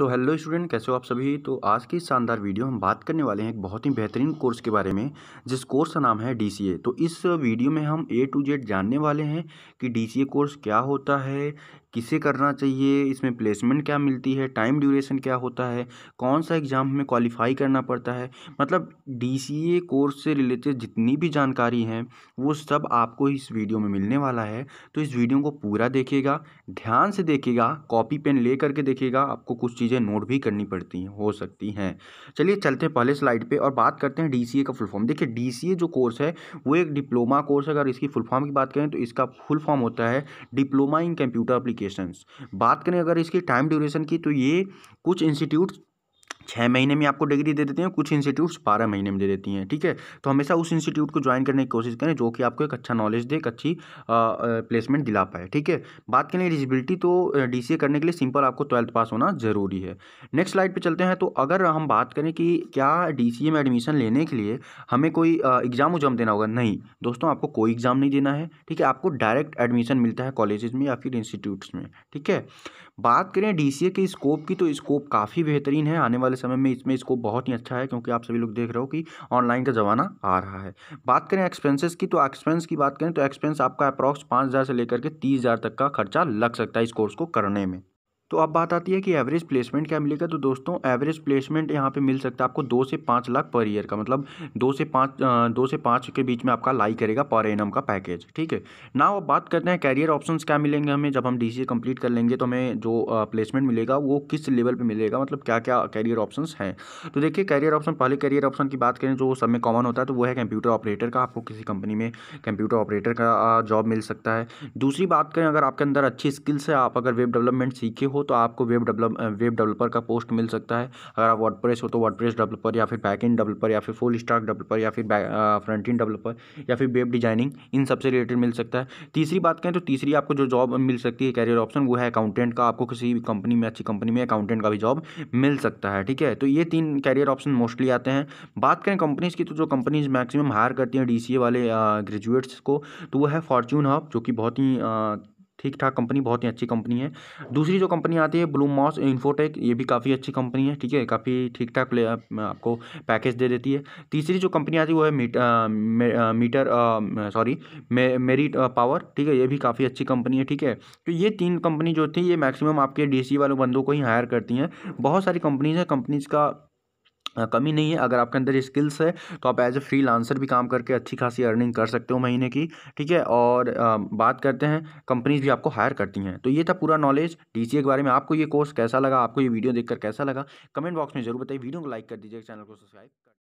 so hello student कैसे हो आप सभी तो आज की शानदार वीडियो हम बात करने वाले हैं एक बहुत ही बेहतरीन कोर्स के बारे में जिस कोर्स का नाम है डीसीए तो इस वीडियो में हम ए टू जेड जानने वाले हैं कि डीसीए कोर्स क्या होता है किसे करना चाहिए इसमें प्लेसमेंट क्या मिलती है टाइम ड्यूरेशन क्या होता है कौन सा एग्ज़ाम हमें क्वालिफ़ाई करना पड़ता है मतलब डी सी ए कोर्स से रिलेटेड जितनी भी जानकारी हैं वो सब आपको इस वीडियो में मिलने वाला है तो इस वीडियो को पूरा देखिएगा ध्यान से देखिएगा कॉपी पेन ले करके देखिएगा आपको कुछ चीज़ें नोट भी करनी पड़ती हैं हो सकती हैं चलिए चलते हैं पहले स्लाइड पर और बात करते हैं डी का फुल फॉर्म देखिए डी जो कोर्स है वो एक डिप्लोमा कोर्स है अगर इसकी फुल फॉर्म की बात करें तो इसका फुल फॉर्म होता है diploma in computer application applications बात करें अगर इसकी टाइम ड्यूरेशन की तो ये कुछ इंस्टीट्यूट छः महीने में आपको डिग्री दे देते हैं कुछ इंस्टीट्यूट्स बारह महीने में दे देती हैं ठीक है तो हमेशा उस इंस्टीट्यूट को ज्वाइन करने की कोशिश करें जो कि आपको एक अच्छा नॉलेज दे एक अच्छी प्लेसमेंट दिला पाए ठीक है बात करें एलिजिबिलिटी तो डी करने के लिए सिंपल आपको ट्वेल्थ पास होना ज़रूरी है नेक्स्ट स्लाइड पर चलते हैं तो अगर हम बात करें कि क्या डी में एडमिशन लेने के लिए हमें कोई एग्ज़ाम उजाम देना होगा नहीं दोस्तों आपको कोई एग्ज़ाम नहीं देना है ठीक है आपको डायरेक्ट एडमिशन मिलता है कॉलेजेस में या फिर इंस्टीट्यूट्स में ठीक है बात करें डी के स्कोप की तो स्कोप काफ़ी बेहतरीन है आने वाले वाले समय में इसमें इसको बहुत ही अच्छा है क्योंकि आप सभी लोग देख रहे हो कि ऑनलाइन का ज़माना आ रहा है बात करें एक्सपेंसेस की तो एक्सपेंस की बात करें तो एक्सपेंस आपका अप्रॉक्स पाँच हज़ार से लेकर के तीस हज़ार तक का खर्चा लग सकता है इस कोर्स को करने में तो अब बात आती है कि एवरेज प्लेसमेंट क्या मिलेगा तो दोस्तों एवरेज प्लेसमेंट यहाँ पे मिल सकता है आपको दो से पाँच लाख पर ईयर का मतलब दो से पाँच दो से पाँच के बीच में आपका लाई करेगा पर एन का पैकेज ठीक है ना अब बात करते हैं कैरियर ऑप्शन क्या मिलेंगे हमें जब हम डी कंप्लीट कर लेंगे तो हमें जो प्लेसमेंट मिलेगा वो किस लेवल पर मिलेगा मतलब क्या क्या कैरियर ऑप्शन हैं तो देखिए कैरियर ऑप्शन पहले कैरियर ऑप्शन की बात करें जो सब में कॉमन होता है तो वो है कंप्यूटर ऑपरेटर का आपको किसी कंपनी में कंप्यूटर ऑपरेटर का जॉब मिल सकता है दूसरी बात करें अगर आपके अंदर अच्छी स्किल्स है आप अगर वेब डेवलपमेंट सीखे हो तो आपको वेब डेवलप वेब डेवलपर का पोस्ट मिल सकता है अगर आप वर्डप्रेस हो तो वर्डप्रेस डेवलपर या फिर बैकएंड डेवलपर या फिर फुल स्टॉक डेवलपर या फिर फ्रंट एंड डेवलपर या फिर वेब डिजाइनिंग इन सबसे रिलेटेड मिल सकता है तीसरी बात करें तो तीसरी आपको जो जॉब मिल सकती है कैरियर ऑप्शन वो है अकाउंटेंट का आपको किसी भी कंपनी में अच्छी कंपनी में अकाउंटेंट का भी जॉब मिल सकता है ठीक है तो ये तीन कैरियर ऑप्शन मोस्टली आते हैं बात करें कंपनीज़ की तो जो कंपनीज़ मैक्सिमम हायर करती हैं डी वाले ग्रेजुएट्स को तो वो है फॉर्च्यून हब जो कि बहुत ही ठीक ठाक कंपनी बहुत ही अच्छी कंपनी है दूसरी जो कंपनी आती है ब्लू मॉस इन्फोटेक ये भी काफ़ी अच्छी कंपनी है ठीक है काफ़ी ठीक ठाक आपको पैकेज दे देती है तीसरी जो कंपनी आती है वो है मीट, आ, मे, आ, मीटर सॉरी मे, मेरी पावर ठीक है ये भी काफ़ी अच्छी कंपनी है ठीक है तो ये तीन कंपनी जो थी ये मैक्सिमम आपके डी वाले बंदों को ही हायर करती हैं बहुत सारी कंपनीज हैं कंपनीज का कमी नहीं है अगर आपके अंदर स्किल्स है तो आप एज ए फ्री लांसर भी काम करके अच्छी खासी अर्निंग कर सकते हो महीने की ठीक है और आ, बात करते हैं कंपनीज भी आपको हायर करती हैं तो ये था पूरा नॉलेज डी के बारे में आपको ये कोर्स कैसा लगा आपको ये वीडियो देखकर कैसा लगा कमेंट बॉक्स में जरूर बताइए वीडियो को लाइक कर दीजिए चैनल को सब्सक्राइब